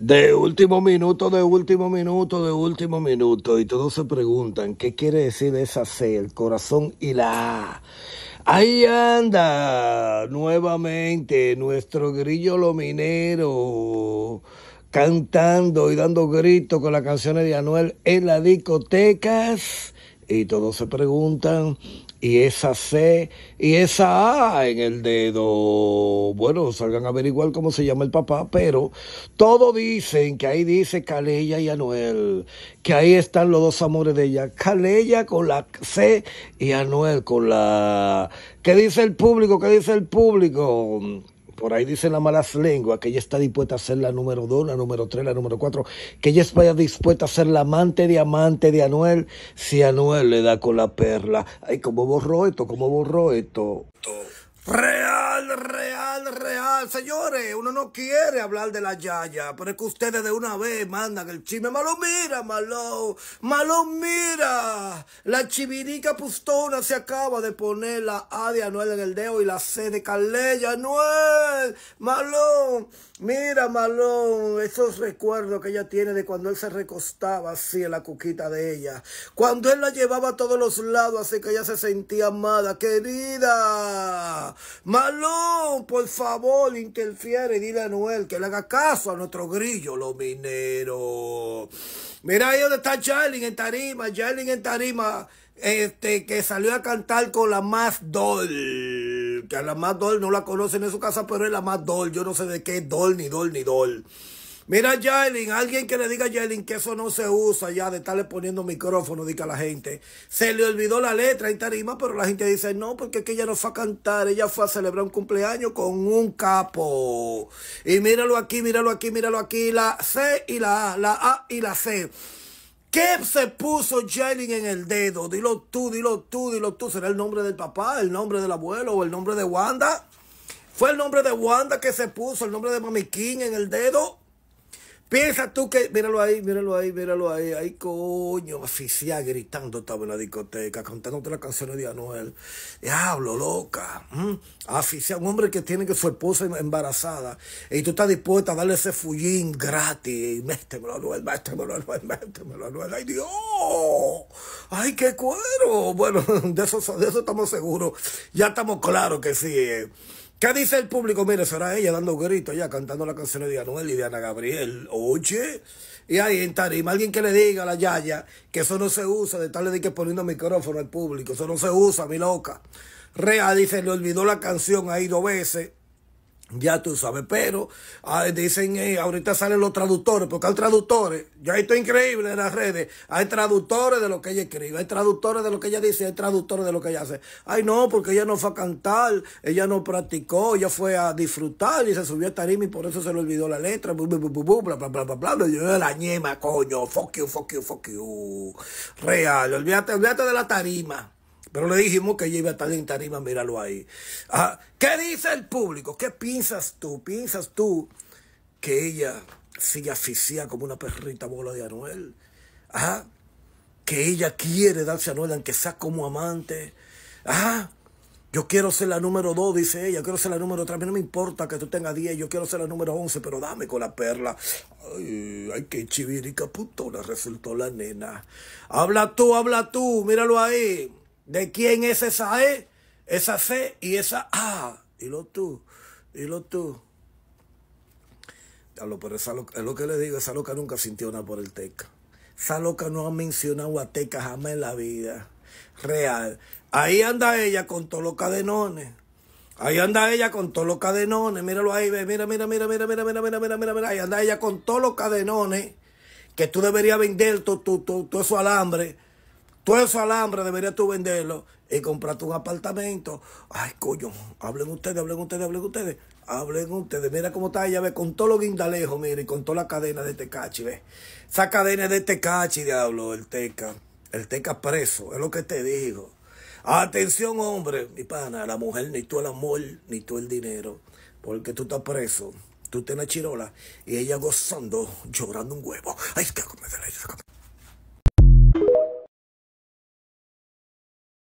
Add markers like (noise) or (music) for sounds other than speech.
De último minuto, de último minuto, de último minuto. Y todos se preguntan, ¿qué quiere decir esa C, el corazón y la A? Ahí anda nuevamente nuestro grillo lominero cantando y dando gritos con las canciones de Anuel en las discotecas y todos se preguntan, y esa C y esa A en el dedo. Bueno, salgan a averiguar cómo se llama el papá, pero todos dicen que ahí dice Calella y Anuel, que ahí están los dos amores de ella, Calella con la C y Anuel con la... ¿Qué dice el público? ¿Qué dice el público? por ahí dicen las malas lenguas que ella está dispuesta a ser la número 2, la número 3, la número 4, que ella está dispuesta a ser la amante de amante de Anuel si Anuel le da con la perla. Ay, ¿cómo borró esto? ¿Cómo borró esto? Real, real real. Señores, uno no quiere hablar de la Yaya, pero es que ustedes de una vez mandan el chisme. Malo mira, malo, malo mira. La chivirica pustona se acaba de poner la A de Anuel en el dedo y la C de Carleya. Anuel, malo, mira, malo, esos recuerdos que ella tiene de cuando él se recostaba así en la cuquita de ella. Cuando él la llevaba a todos los lados, así que ella se sentía amada, querida. Malo, por favor, interfiere y dile a Noel que le haga caso a nuestro grillo, los mineros. Mira ahí donde está Charlie en tarima, Charlie en tarima, este, que salió a cantar con la más Dol, Que a la más Dol no la conocen en su casa, pero es la más Dol. Yo no sé de qué Dol, ni Dol, ni Dol. Mira, Jailin, alguien que le diga a Jailin que eso no se usa ya de estarle poniendo micrófono, diga la gente. Se le olvidó la letra en tarima, pero la gente dice no, porque es que ella no fue a cantar, ella fue a celebrar un cumpleaños con un capo. Y míralo aquí, míralo aquí, míralo aquí, la C y la A, la A y la C. ¿Qué se puso Jalen en el dedo? Dilo tú, dilo tú, dilo tú. ¿Será el nombre del papá, el nombre del abuelo o el nombre de Wanda? ¿Fue el nombre de Wanda que se puso, el nombre de Mami King en el dedo? Piensa tú que, míralo ahí, míralo ahí, míralo ahí, ahí coño, oficial gritando estaba en la discoteca, cantándote las canciones de Anuel. Diablo, loca. ¿Mm? un hombre que tiene que su esposa em, embarazada y tú estás dispuesta a darle ese fullín gratis. Métemelo, Anuel, métemelo, Anuel, métemelo, Anuel. ¡Ay, Dios! ¡Ay, qué cuero! Bueno, (laughs) de eso, de eso estamos seguros. Ya estamos claros que sí. Eh. ¿Qué dice el público? Mire, será ella dando gritos, ya cantando la canción de Anuel y Diana Gabriel. Oye. Y ahí en tarima, alguien que le diga a la Yaya que eso no se usa, de tal de que poniendo micrófono al público. Eso no se usa, mi loca. Rea dice, le olvidó la canción ahí dos veces. Ya tú sabes, pero ah, dicen, eh, ahorita salen los traductores, porque hay traductores, yo esto es increíble en las redes, hay traductores de lo que ella escribe, hay traductores de lo que ella dice, hay traductores de lo que ella hace. Ay, no, porque ella no fue a cantar, ella no practicó, ella fue a disfrutar y se subió a tarima y por eso se le olvidó la letra, bla, bla, bla, bla, bla, bla, yo la ñema, coño, fuck you, fuck you, fuck you. Real, olvídate, olvídate de la tarima. Pero le dijimos que ella iba a estar en tarima, míralo ahí. ¿Qué dice el público? ¿Qué piensas tú? ¿Piensas tú que ella sigue asfixia como una perrita bola de Anuel? Ajá. Que ella quiere darse a Anuel, aunque sea como amante. Ajá. Yo quiero ser la número 2, dice ella. quiero ser la número 3. A mí no me importa que tú tengas 10. Yo quiero ser la número 11, pero dame con la perla. Ay, ay qué chivirica putona resultó la nena. Habla tú, habla tú. Míralo ahí. ¿De quién es esa E, esa C y esa A? Dilo tú, dilo tú. por esa es lo que le digo, esa loca nunca sintió nada por el Teca. Esa loca no ha mencionado a Teca jamás en la vida. Real. Ahí anda ella con todos los cadenones. Ahí anda ella con todos los cadenones. Míralo ahí, ve. Mira, mira, mira, mira, mira, mira, mira, mira, mira, mira. Ahí anda ella con todos los cadenones. Que tú deberías vender todo tu, tu, alambre todo eso alambre deberías tú venderlo y comprarte un apartamento. Ay, coño, hablen ustedes, hablen ustedes, hablen ustedes. Hablen ustedes. Mira cómo está ella, ve, con todos los guindalejos, mire, y con toda la cadena de Tecachi, ve. Esa cadena de de Tecachi, diablo, el Teca. El Teca preso, es lo que te digo. Atención, hombre, mi pana, la mujer ni tú el amor, ni tú el dinero, porque tú estás preso, tú la chirola y ella gozando, llorando un huevo. Ay, que me